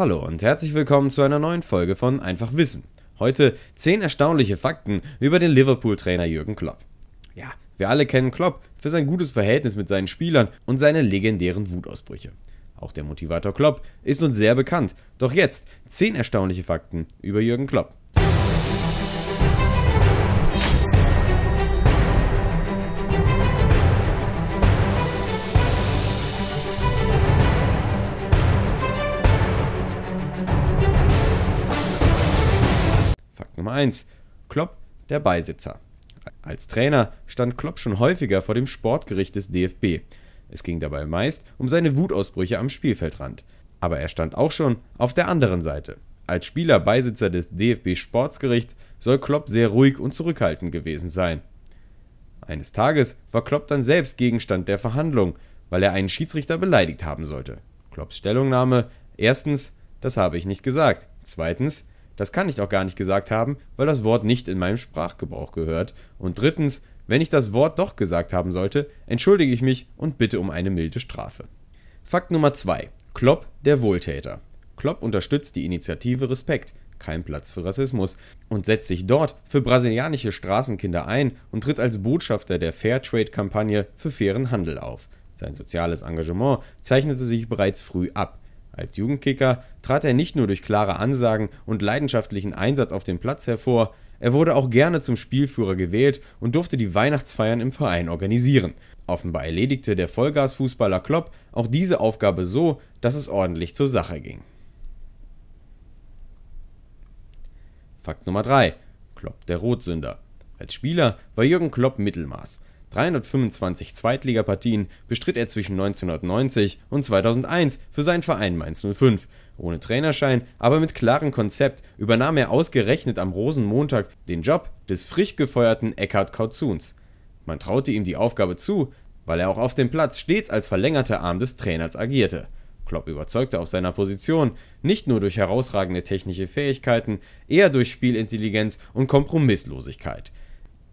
Hallo und herzlich willkommen zu einer neuen Folge von Einfach Wissen. Heute 10 erstaunliche Fakten über den Liverpool-Trainer Jürgen Klopp. Ja, wir alle kennen Klopp für sein gutes Verhältnis mit seinen Spielern und seine legendären Wutausbrüche. Auch der Motivator Klopp ist uns sehr bekannt. Doch jetzt 10 erstaunliche Fakten über Jürgen Klopp. Nummer 1. Klopp, der Beisitzer. Als Trainer stand Klopp schon häufiger vor dem Sportgericht des DFB. Es ging dabei meist um seine Wutausbrüche am Spielfeldrand. Aber er stand auch schon auf der anderen Seite. Als Spieler Beisitzer des DFB Sportsgerichts soll Klopp sehr ruhig und zurückhaltend gewesen sein. Eines Tages war Klopp dann selbst Gegenstand der Verhandlung, weil er einen Schiedsrichter beleidigt haben sollte. Klopps Stellungnahme: Erstens, das habe ich nicht gesagt. Zweitens, das kann ich doch gar nicht gesagt haben, weil das Wort nicht in meinem Sprachgebrauch gehört. Und drittens, wenn ich das Wort doch gesagt haben sollte, entschuldige ich mich und bitte um eine milde Strafe. Fakt Nummer 2. Klopp, der Wohltäter. Klopp unterstützt die Initiative Respekt, kein Platz für Rassismus, und setzt sich dort für brasilianische Straßenkinder ein und tritt als Botschafter der Fairtrade-Kampagne für fairen Handel auf. Sein soziales Engagement zeichnete sich bereits früh ab. Als Jugendkicker trat er nicht nur durch klare Ansagen und leidenschaftlichen Einsatz auf dem Platz hervor, er wurde auch gerne zum Spielführer gewählt und durfte die Weihnachtsfeiern im Verein organisieren. Offenbar erledigte der Vollgasfußballer Klopp auch diese Aufgabe so, dass es ordentlich zur Sache ging. Fakt Nummer 3. Klopp der Rotsünder. Als Spieler war Jürgen Klopp Mittelmaß. 325 Zweitligapartien bestritt er zwischen 1990 und 2001 für seinen Verein Mainz 05. Ohne Trainerschein, aber mit klarem Konzept übernahm er ausgerechnet am Rosenmontag den Job des frisch gefeuerten Eckhard Kautzuns. Man traute ihm die Aufgabe zu, weil er auch auf dem Platz stets als verlängerter Arm des Trainers agierte. Klopp überzeugte auf seiner Position, nicht nur durch herausragende technische Fähigkeiten, eher durch Spielintelligenz und Kompromisslosigkeit.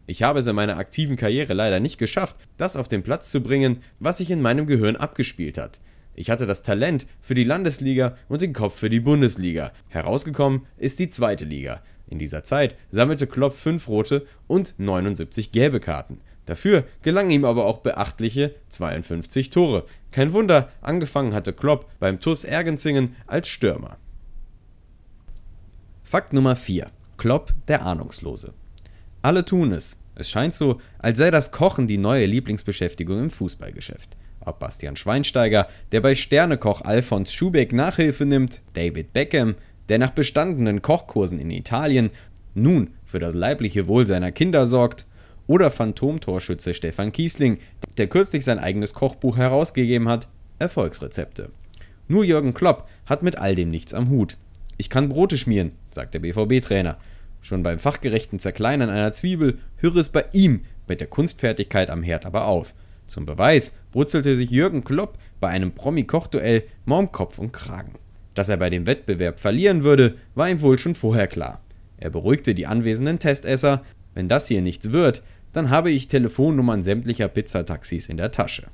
Ich habe es in meiner aktiven Karriere leider nicht geschafft, das auf den Platz zu bringen, was sich in meinem Gehirn abgespielt hat. Ich hatte das Talent für die Landesliga und den Kopf für die Bundesliga. Herausgekommen ist die zweite Liga. In dieser Zeit sammelte Klopp 5 rote und 79 gelbe Karten. Dafür gelangen ihm aber auch beachtliche 52 Tore. Kein Wunder, angefangen hatte Klopp beim TuS Ergenzingen als Stürmer. Fakt Nummer 4. Klopp der Ahnungslose. Alle tun es. Es scheint so, als sei das Kochen die neue Lieblingsbeschäftigung im Fußballgeschäft. Ob Bastian Schweinsteiger, der bei Sternekoch Alfons Schubeck Nachhilfe nimmt, David Beckham, der nach bestandenen Kochkursen in Italien nun für das leibliche Wohl seiner Kinder sorgt, oder Phantomtorschütze Stefan Kiesling, der kürzlich sein eigenes Kochbuch herausgegeben hat, Erfolgsrezepte. Nur Jürgen Klopp hat mit all dem nichts am Hut. Ich kann Brote schmieren, sagt der BVB-Trainer. Schon beim fachgerechten Zerkleinern einer Zwiebel höre es bei ihm mit der Kunstfertigkeit am Herd aber auf. Zum Beweis brutzelte sich Jürgen Klopp bei einem Promi-Kochduell mal um Kopf und Kragen. Dass er bei dem Wettbewerb verlieren würde, war ihm wohl schon vorher klar. Er beruhigte die anwesenden Testesser, wenn das hier nichts wird, dann habe ich Telefonnummern sämtlicher Pizzataxis in der Tasche.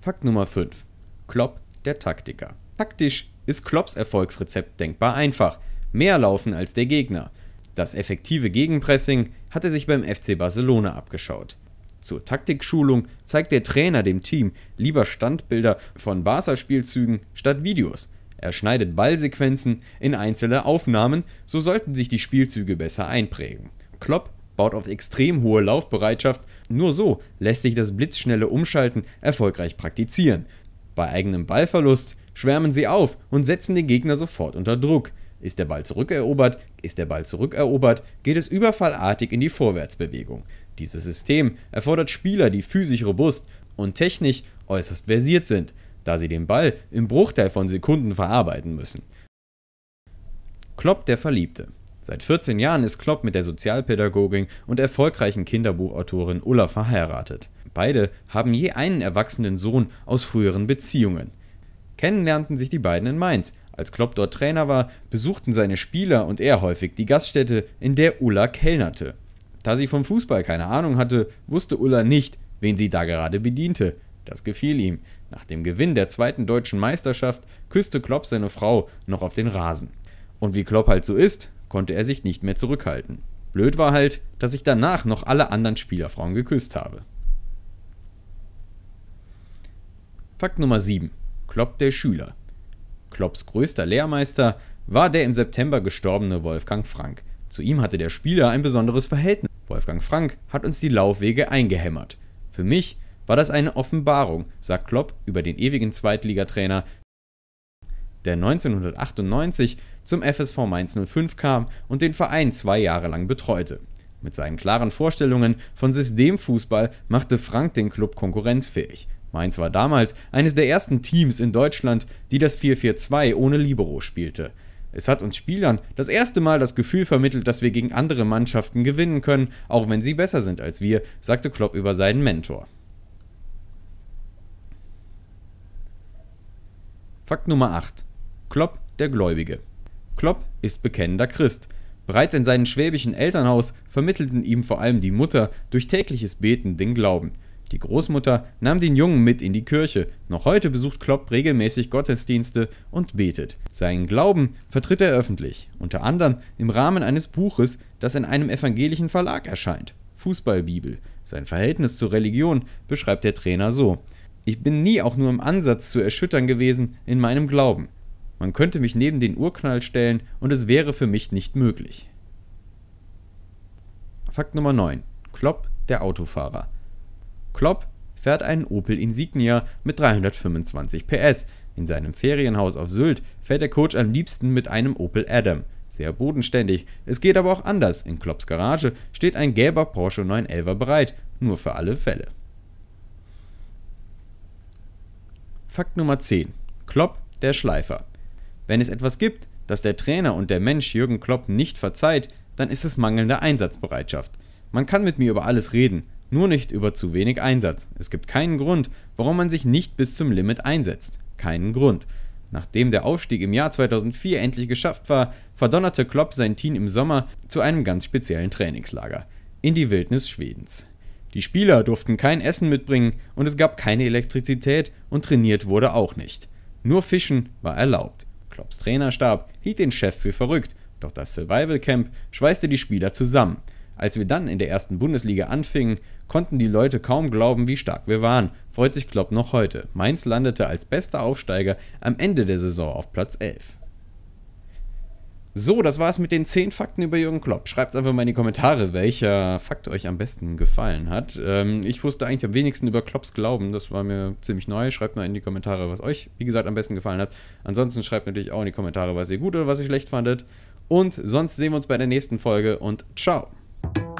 Fakt Nummer 5. Klopp, der Taktiker. Taktisch ist Klopps Erfolgsrezept denkbar einfach mehr laufen als der Gegner. Das effektive Gegenpressing hat er sich beim FC Barcelona abgeschaut. Zur Taktikschulung zeigt der Trainer dem Team lieber Standbilder von Barca-Spielzügen statt Videos. Er schneidet Ballsequenzen in einzelne Aufnahmen, so sollten sich die Spielzüge besser einprägen. Klopp baut auf extrem hohe Laufbereitschaft, nur so lässt sich das blitzschnelle Umschalten erfolgreich praktizieren. Bei eigenem Ballverlust schwärmen sie auf und setzen den Gegner sofort unter Druck. Ist der Ball zurückerobert, ist der Ball zurückerobert, geht es überfallartig in die Vorwärtsbewegung. Dieses System erfordert Spieler, die physisch robust und technisch äußerst versiert sind, da sie den Ball im Bruchteil von Sekunden verarbeiten müssen. Klopp der Verliebte. Seit 14 Jahren ist Klopp mit der Sozialpädagogin und erfolgreichen Kinderbuchautorin Ulla verheiratet. Beide haben je einen erwachsenen Sohn aus früheren Beziehungen. Kennenlernten sich die beiden in Mainz, als Klopp dort Trainer war, besuchten seine Spieler und er häufig die Gaststätte, in der Ulla kellnerte. Da sie vom Fußball keine Ahnung hatte, wusste Ulla nicht, wen sie da gerade bediente. Das gefiel ihm. Nach dem Gewinn der zweiten deutschen Meisterschaft küsste Klopp seine Frau noch auf den Rasen. Und wie Klopp halt so ist, konnte er sich nicht mehr zurückhalten. Blöd war halt, dass ich danach noch alle anderen Spielerfrauen geküsst habe. Fakt Nummer 7. Klopp der Schüler. Klopps größter Lehrmeister war der im September gestorbene Wolfgang Frank. Zu ihm hatte der Spieler ein besonderes Verhältnis. Wolfgang Frank hat uns die Laufwege eingehämmert. Für mich war das eine Offenbarung, sagt Klopp über den ewigen Zweitligatrainer, der 1998 zum FSV Mainz 05 kam und den Verein zwei Jahre lang betreute. Mit seinen klaren Vorstellungen von Systemfußball machte Frank den Klub konkurrenzfähig. Mainz war damals eines der ersten Teams in Deutschland, die das 4-4-2 ohne Libero spielte. Es hat uns Spielern das erste Mal das Gefühl vermittelt, dass wir gegen andere Mannschaften gewinnen können, auch wenn sie besser sind als wir, sagte Klopp über seinen Mentor. Fakt Nummer 8. Klopp, der Gläubige. Klopp ist bekennender Christ. Bereits in seinem schwäbischen Elternhaus vermittelten ihm vor allem die Mutter durch tägliches Beten den Glauben. Die Großmutter nahm den Jungen mit in die Kirche. Noch heute besucht Klopp regelmäßig Gottesdienste und betet. Seinen Glauben vertritt er öffentlich, unter anderem im Rahmen eines Buches, das in einem evangelischen Verlag erscheint. Fußballbibel. Sein Verhältnis zur Religion beschreibt der Trainer so. Ich bin nie auch nur im Ansatz zu erschüttern gewesen in meinem Glauben. Man könnte mich neben den Urknall stellen und es wäre für mich nicht möglich. Fakt Nummer 9. Klopp, der Autofahrer. Klopp fährt einen Opel Insignia mit 325 PS. In seinem Ferienhaus auf Sylt fährt der Coach am liebsten mit einem Opel Adam. Sehr bodenständig. Es geht aber auch anders. In Klopps Garage steht ein gelber Porsche 911 bereit, nur für alle Fälle. Fakt Nummer 10. Klopp, der Schleifer. Wenn es etwas gibt, das der Trainer und der Mensch Jürgen Klopp nicht verzeiht, dann ist es mangelnde Einsatzbereitschaft. Man kann mit mir über alles reden, nur nicht über zu wenig Einsatz. Es gibt keinen Grund, warum man sich nicht bis zum Limit einsetzt. Keinen Grund. Nachdem der Aufstieg im Jahr 2004 endlich geschafft war, verdonnerte Klopp sein Team im Sommer zu einem ganz speziellen Trainingslager in die Wildnis Schwedens. Die Spieler durften kein Essen mitbringen und es gab keine Elektrizität und trainiert wurde auch nicht. Nur Fischen war erlaubt. Klopps Trainerstab hielt den Chef für verrückt, doch das Survival Camp schweißte die Spieler zusammen. Als wir dann in der ersten Bundesliga anfingen, konnten die Leute kaum glauben, wie stark wir waren, freut sich Klopp noch heute. Mainz landete als bester Aufsteiger am Ende der Saison auf Platz 11. So, das war's mit den 10 Fakten über Jürgen Klopp. Schreibt einfach mal in die Kommentare, welcher Fakt euch am besten gefallen hat. Ähm, ich wusste eigentlich am wenigsten über Klopps Glauben, das war mir ziemlich neu. Schreibt mal in die Kommentare, was euch, wie gesagt, am besten gefallen hat. Ansonsten schreibt natürlich auch in die Kommentare, was ihr gut oder was ihr schlecht fandet. Und sonst sehen wir uns bei der nächsten Folge und ciao. you.